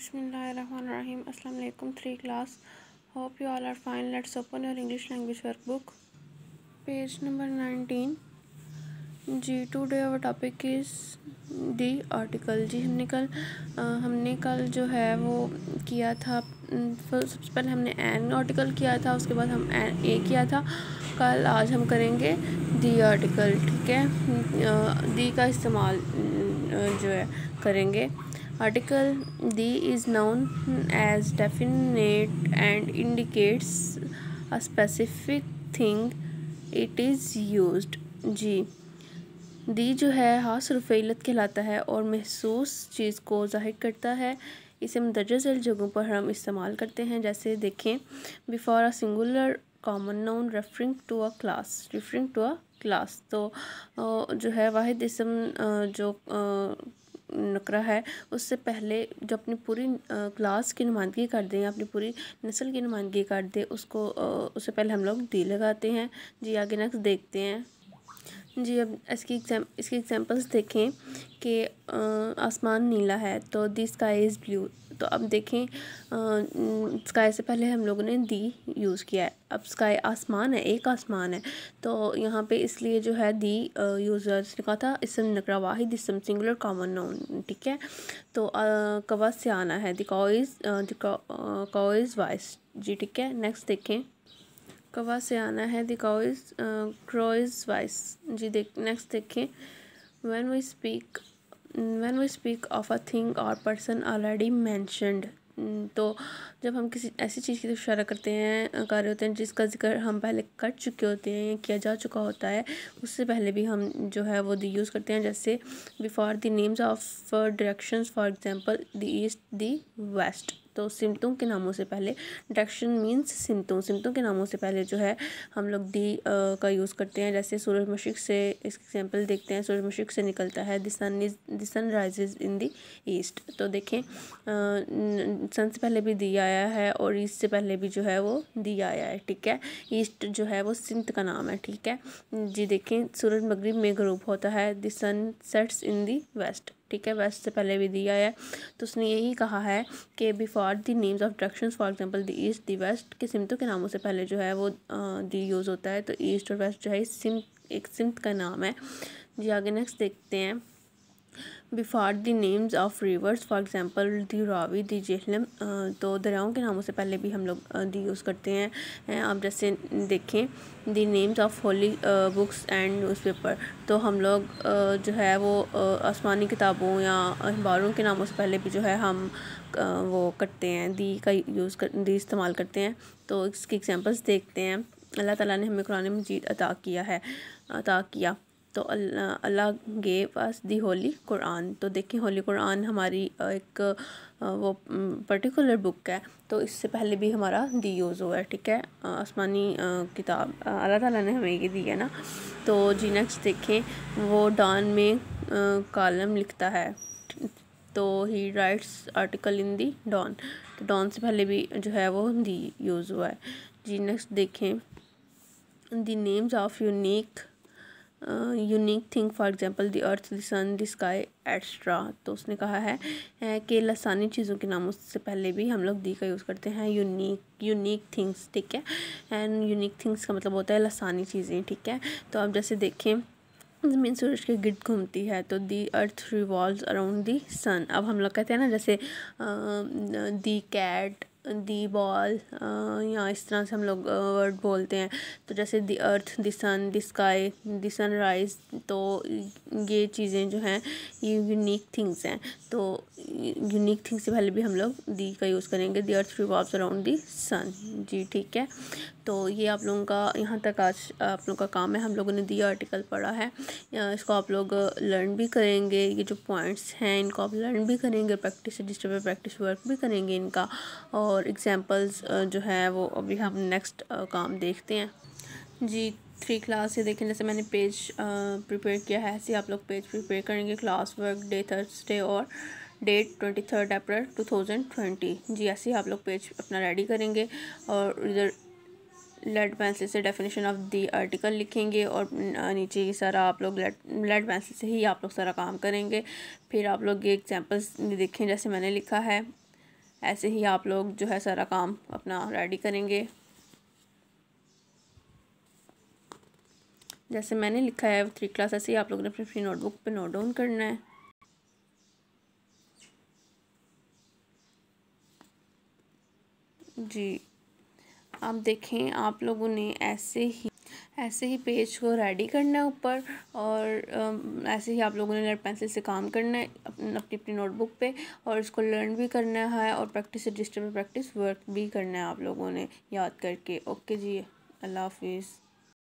बिसमीम् अल्लाम three class hope you all are fine let's open your English language work book page number nineteen जी today our topic is the article जी हमने कल हमने कल जो है वो किया था सबसे पहले हमने एन आर्टिकल किया था उसके बाद हम एन ए किया था कल आज हम करेंगे दी आर्टिकल ठीक है दी का इस्तेमाल जो है करेंगे Article D is known as definite and indicates a specific thing it is used. G दी जो है हास रफ़ीलत कहलाता है और महसूस चीज़ को जाहिर करता है इसे मदरजा से जगहों पर हम इस्तेमाल करते हैं जैसे देखें बिफोर तो, a singular common noun referring to a class referring to a class तो जो है वाहिद इसम जो नकरा है उससे पहले जो अपनी पूरी क्लास की नुमाइंदगी कर दें अपनी पूरी नस्ल की नुमाइंदगी कर दें उसको उससे पहले हम लोग दी लगाते हैं जी आगे नक्स देखते हैं जी अब इसकी एग्जाम इसकी एग्जाम्पल्स देखें कि आसमान नीला है तो दी स्काई इज़ ब्लू तो अब देखें स्काई से पहले हम लोगों ने दी यूज़ किया है अब स्काई आसमान है एक आसमान है तो यहाँ पे इसलिए जो है दी यूज़र्स ने कहा था इसम नकरा वाहिद इसम सिंगुलर कॉमन नाउन ठीक है तो कवा से आना है दिकॉइज इज़ वाइस जी ठीक है नेक्स्ट देखें कवा से आना है दिकाइज क्रोइज वाइस जी देख नेक्स्ट देखें when we speak when we speak of a thing और पर्सन ऑलरेडी मैंशनड तो जब हम किसी ऐसी चीज़ की इशारा करते हैं कर रहे होते हैं जिसका जिक्र हम पहले कर चुके होते हैं या किया जा चुका होता है उससे पहले भी हम जो है वो दी यूज़ करते हैं जैसे before the names of directions for example the east the west तो सिमटों के नामों से पहले डक्शन मीन्स सिमतों सिमतों के नामों से पहले जो है हम लोग दी का यूज़ करते हैं जैसे सूरज मशिक से एग्जाम्पल देखते हैं सूरज मशिक से निकलता है the sun is then rise in the east तो देखें सन से पहले भी दी आया है और ईस्ट से पहले भी जो है वो दी आया है ठीक है ईस्ट जो है वो सिंध का नाम है ठीक है जी देखें सूरज मगरब में ग्रुप होता है the sun sets in the west ठीक है वेस्ट से पहले भी दिया है तो उसने यही कहा है कि before the names of directions for example the east the west के सिमतों के नामों से पहले जो है वो दी यूज़ होता है तो ईस्ट और वेस्ट जो है सिम एक सिमत का नाम है जी आगे नेक्स्ट देखते हैं before the names of rivers for example the Ravi the Jhelum तो दरियाओं के नामों से पहले भी हम लोग दी uh, यूज़ करते हैं uh, आप जैसे देखें the names of holy books and newspaper तो हम लोग uh, जो है वो आसमानी किताबों या अखबारों के नामों से पहले भी जो है हम वो करते हैं दी का यूज़ कर दी इस्तेमाल करते हैं तो इसकी एग्ज़ाम्पल्स देखते हैं अल्लाह ताला ने हमें कुरान मजीद अता किया है अता किया तो Allah gave us the holy Quran तो देखें होली कुरान हमारी एक वो पर्टिकुलर बुक है तो इससे पहले भी हमारा दी यूज़ हुआ है ठीक है आसमानी किताब अल्लाह ताला ने हमें ये दी है ना तो जी नेक्स्ट देखें वो डॉन में कॉलम लिखता है तो he writes article in the Dawn तो डॉन से पहले भी जो है वो दी यूज़ हुआ है जी नेक्स्ट देखें the names of unique unique thing for example the earth the sun the sky etcetera तो उसने कहा है, कि लसानी चीज़ों के नामों से पहले भी हम लोग दी का यूज़ करते हैं यूनिक यूनिक थिंग्स ठीक है एंड यूनिक थिंग्स का मतलब होता है लसानी चीज़ें ठीक है तो आप जैसे देखें ज़मीन सूरज के गिर्द घूमती है तो दी अर्थ रिवॉल्व अराउंड दी सन अब हम लोग कहते हैं ना जैसे दी कैट दी बॉल या इस तरह से हम लोग वर्ड बोलते हैं तो जैसे दी अर्थ दी सन दी स्काई सन राइज तो ये चीज़ें जो हैं ये यूनिक थिंग्स हैं तो यूनिक थिंग्स से पहले भी हम लोग दी का यूज़ करेंगे दी अर्थ रिवॉल्व अराउंड दी सन जी ठीक है तो ये आप लोगों का यहाँ तक आज आप लोगों का काम है हम लोगों ने दिया आर्टिकल पढ़ा है इसको आप लोग लर्न भी करेंगे ये जो पॉइंट्स हैं इनको आप लर्न भी करेंगे प्रैक्टिस रजिस्टर पर प्रैक्टिस वर्क भी करेंगे इनका और एग्जाम्पल्स जो है वो अभी हम नेक्स्ट काम देखते हैं जी थ्री क्लास ये देखें जैसे मैंने पेज प्रिपेयर किया है ऐसे आप लोग पेज प्रिपेयर करेंगे क्लास वर्क डे थर्सडे और date twenty third April two thousand twenty जी ऐसे ही आप लोग पेज अपना रेडी करेंगे और इधर लेड पेंसिल से डेफिनेशन ऑफ दी आर्टिकल लिखेंगे और नीचे ही सारा आप लोग लेड पेंसिल से ही आप लोग सारा काम करेंगे फिर आप लोग ये एग्जाम्पल्स देखें जैसे मैंने लिखा है ऐसे ही आप लोग जो है सारा काम अपना रेडी करेंगे जैसे मैंने लिखा है थ्री क्लास ऐसे ही आप लोगों ने अपनी फ्री नोटबुक पे नोट डाउन करना है जी आप देखें आप लोगों ने ऐसे ही ऐसे ही पेज को रेडी करना है ऊपर और ऐसे ही आप लोगों ने रेड पेंसिल से काम करना है अपनी अपनी नोटबुक पे और इसको लर्न भी करना है और प्रैक्टिस रजिस्टर में प्रैक्टिस वर्क भी करना है आप लोगों ने याद करके ओके जी अल्लाह हाफिज़